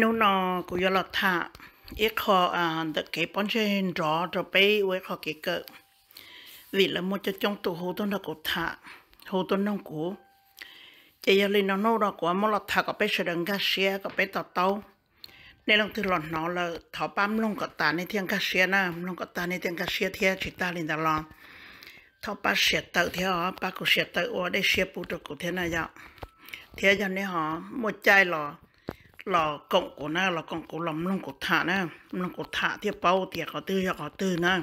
นูนอกูยลอทาเอขออ่าเด็กเก็บปอนเชนรอจะไปไว้ขอเกเกวิ่งล้มันจะจ้องตัวหูต้นกูทาหูต้นน้องกูจะยังเล่นนู่นอกว่ามลอทาก็ไปแสดงกาเซียก็ไปต่อเต้า ในลงที่หลอนนอเลยทอปั้มลงกัตาในเทียงกาเซียนะลงกัตาในเทียงกาเซียเทียชิตาลินตาลอนทอปั้มเสียเต่าเทียวปั้มกูเสียเต่าได้เสียปูตะกูเทียนายาเทียยันนี่หอหมดใจหรอ lò cộng của na lò cộng của lòng lòng của thả na lòng của thả thì bao thì có tư cho có tư na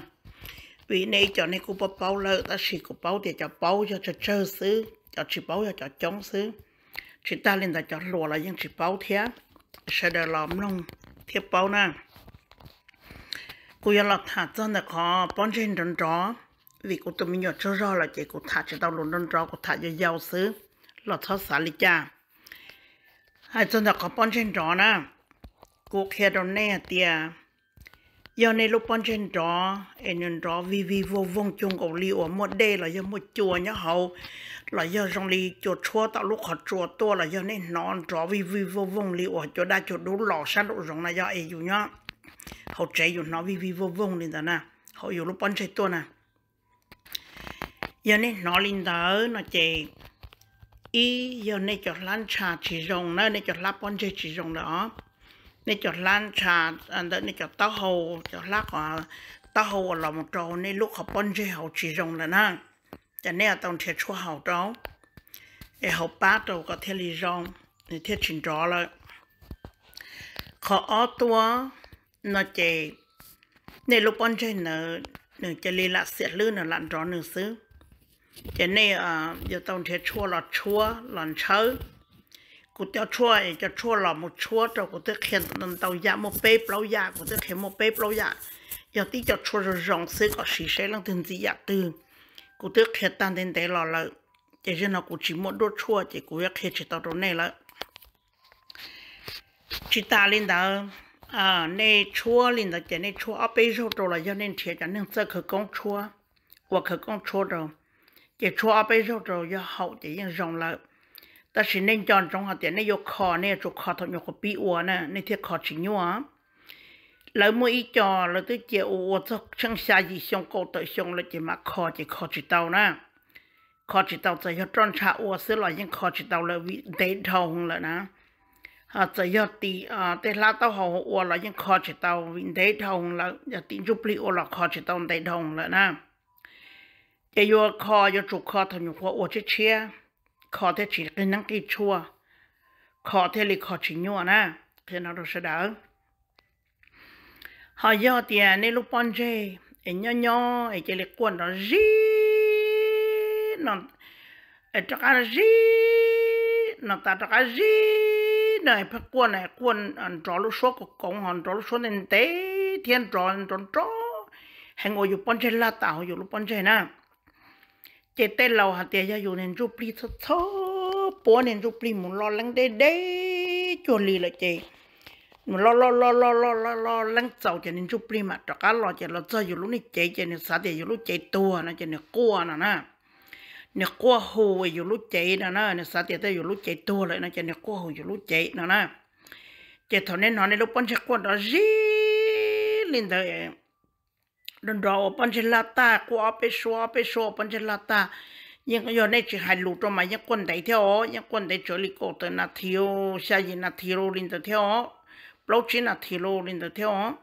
vì này cho nên cũng bao bao lợ ta chỉ có bao thì cho bao cho cho chơi xứ cho chỉ bao cho cho chống xứ chỉ ta lên ta cho lùa là những chỉ bao thế sẽ để lòng lòng thì bao na cô giờ lọt thả cho là khó bón trên đón đó vì cô tôi mình nhỏ cho rõ là chỉ cô thả chỉ tao luôn đón đó cô thả cho giàu xứ lọt thoát xả lý cha hai chân đã có bón trên trò nè cô kia đó nè tia giờ này lúc bón chân chó em nhận trò vì vì vô vong chung cổ li ở một đê là giờ một chùa nhá hậu là giờ trong li chùa chùa tạo lúc họ chùa to là giờ này non chó vì vì vô vong li ở chỗ đa chỗ đủ lò sát độ rộng này giờ ấy dù nhá hậu trẻ dù nó vì vì vô vong lên đó nè hậu dù lúc bón trên to nè giờ này nó lên đó nó chạy อีอยู่ในจดลันชาชีรงนะในจดลับปอนเจชีรงเนาะในจดลันชาอันเดในจดต้าหูจดลักอ่ะต้าหูหลอมโตในลูกเขาปนเจเขาชีรงแล้วนะจะเนี่ยต้องเทชัวเขาัวไอเขาป้าตัวก็เทลีรงในเทชินจอเลยขอออตัวนาเจในลูกปนเจเนอหนึ่งจะลีละเสียลื่นหนึ่งหลันจอหนึ่งซื้อ cho nên à giờ tông thế chua là chua lần chớ cụ tiêu chua ấy cho chua là một chua cho cụ tiêu khen nên tàu giá một bê lâu giá cụ tiêu khen một bê lâu giá dạ. giờ tí cho chua rồi rong xứ có xì xế lăng thường gì giá tư cụ tiêu khen tan đến đấy là lợi chỉ riêng là cụ chỉ một đốt chua chỉ cụ việc khen chỉ tàu đồ này lợi chỉ ta lên đó à nè chua lên đó cái nè chua ở bây giờ đồ là do nên thiệt cho nên sẽ khởi công chua hoặc khởi công chua rồi chỉ cho bây giờ rồi giờ hậu chỉ yên rộng lợi, ta chỉ nên chọn trong hạt tiền này yêu khó này chụp khó thôi nhục bị uo nè nên thiệt khó chỉ nhua lấy mỗi ít cho lấy tới chỉ uo cho chẳng xa gì xong cổ tới xong lấy chỉ mà kho chỉ kho chỉ tàu nè kho chỉ tàu chỉ cho tròn cha uo xí lại những kho chỉ tàu là vì đến thầu không lại nè à chỉ cho tì à tê la tàu hậu uo lại những kho chỉ tàu vì đến thầu không lại giờ tin chụp li uo là khó chỉ tàu đến thầu không lại nè จะยัวคอยัวจุกคอทำอยู่คออวดเชี่ยคอเทฉีกินนังกีชัวคอเทลิคอฉิญัวนะเพื่อนเราเสดอหอยอเตียในลูกปอนเจเอ็นย่อย่อเอ็นเจลิกวนเราจีนอนเอ็นจักรจีนอนตาจักรจีนายพักกวนนายกวนอันจอลูกชัวก็กงหันจอลูกชัวเน้นเตเทียนจอนจอนจอแห่งโออยู่ปอนเจลาตาอยู่ลูกปอนเจนะเจเต้นเราหาเตียอยู่ในรูปรีชอปัวในรูปรีหมุนรอลังเด้เด้จวนลีละเจมันรอรอรอรอรอรอรอลังเจ้าจะในรูปรีมาตะการรอจะเราเจออยู่รู้ี่เจเจเนี่ยสาเดียอยู่รู้เจตัวนะเจเนี่ยกลัวนะนะ เนี่ยกลัวหูอยู่รู้เจนะนะเนี่ยสาเดียแต่อยู่รู้เจตัวเลยนะเจเนี่ยกลัวหูอยู่รู้เจนะนะ เจตอนนี้นอนในรูปปั้นชักกวนเราจีลินเตอ đòn đỏ bên trên là ta qua bên xóa bên xóa bên trên là ta nhưng giờ này chỉ hai lũ cho mà những quân đại theo những quân đại chỗ lý cổ tới là thiếu xa gì là thiếu lên tới theo lâu chỉ là thiếu lên tới theo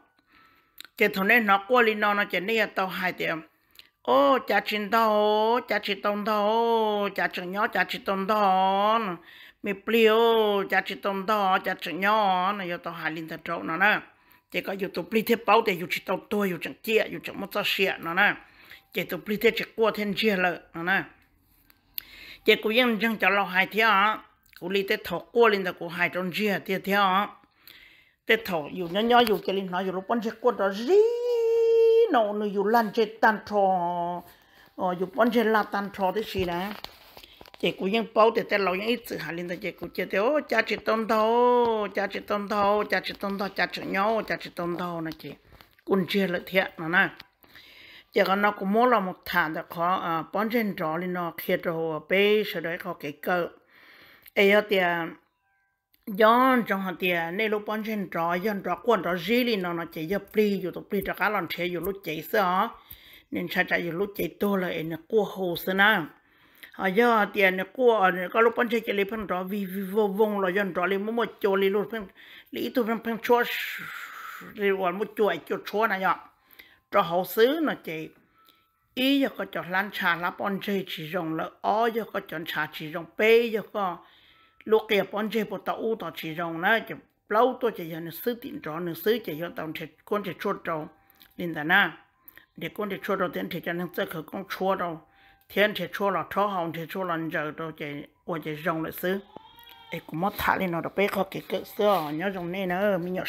cái thằng này nó qua lên nó nó chỉ này tao hai tiệm ô cha chín tao cha chín tông tao cha chín nhỏ cha chín tông tao mi pliêu cha chín tông tao cha chín nhỏ nó giờ tao hai lên tới chỗ nó nè chỉ có dù tụ bli bao để dù chỉ tàu tôi dù chẳng kia, dù chẳng mất ra xịa nó nè chỉ tụ bli thế chỉ qua thiên chia lợ nó nè chỉ cũng yên chẳng cho lo hai thiếu cũng li thế thọ qua lên là cũng hai trong chia tiếp theo thế thọ dù nhỏ nhỏ dù cái linh nói dù lúc bắn sẽ qua đó gì nó nó dù lan trên tan thọ dù bắn sẽ la tan thọ thế gì nè chị cũng nhân bao để tên lâu nhân ít sự hà linh tại chị cũng chơi thế ô cha chị tôm thâu cha chị tôm thâu cha chị tôm thâu cha chị nhau cha chị tôm thâu nè chị cũng chơi lợi thế nó nè chị còn nó cũng mua là một thằng đã khó à bón trên rõ linh nó khi rồi bê sau đấy khó cái cơ ấy thì yon à, trong hạt tiền à, nên lúc bón trên rõ yon rõ quan rõ gì lên nó nó chỉ giờ pli dù tụ pli cho cá lon chơi dù lúc chạy sợ nên sai chạy dù lúc chạy to là nó cua hồ xưa nào อายาเตียนเนี่ยกลัวเนี่ยก็ลูกปั้นใจเจริพันรอวีวีวงรอยันรอเลยมุมั่วโจลีลูกเพิ่งลีตัวเพิ่งเพิ่งชัวร์เรื่องมุ่วจ่วยจุดชัวร์นะยะจอเขาซื้อนะเจี๊ยอีอยากก็จะล้านชาลับปั้นใจชีรงแล้วอ๋ออยากก็จะชาชีรงเปย์อยากก็ลูกเกียปั้นใจปุตตะอู่ต่อชีรงนะ จะเล่าตัวจะยันซื้อติ่งรอหนึ่งซื้อจะยันตอนเด็กคนเจะชวนเรอลินแต่หน้าเด็กคนเจะชวนเรอเต้นเด็กจะนั่งเจอเขาก็ชวนเรา thiên thì chua là chó hồng thì chua là giờ tôi chỉ qua chỉ rồng lại xứ em cũng mất thả lên nó đã bé khó cái cỡ xưa nhớ rồng này nữa mình nhớ